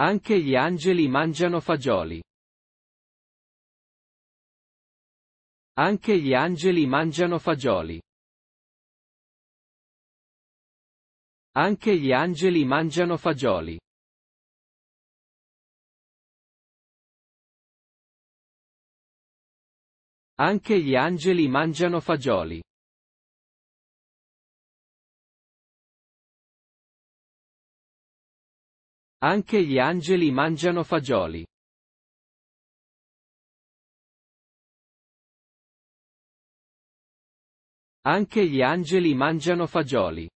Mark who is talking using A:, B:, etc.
A: Anche gli angeli mangiano fagioli. Anche gli angeli mangiano fagioli. Anche gli angeli mangiano fagioli.
B: Anche gli angeli mangiano fagioli. Anche gli angeli mangiano fagioli. Anche gli angeli mangiano fagioli.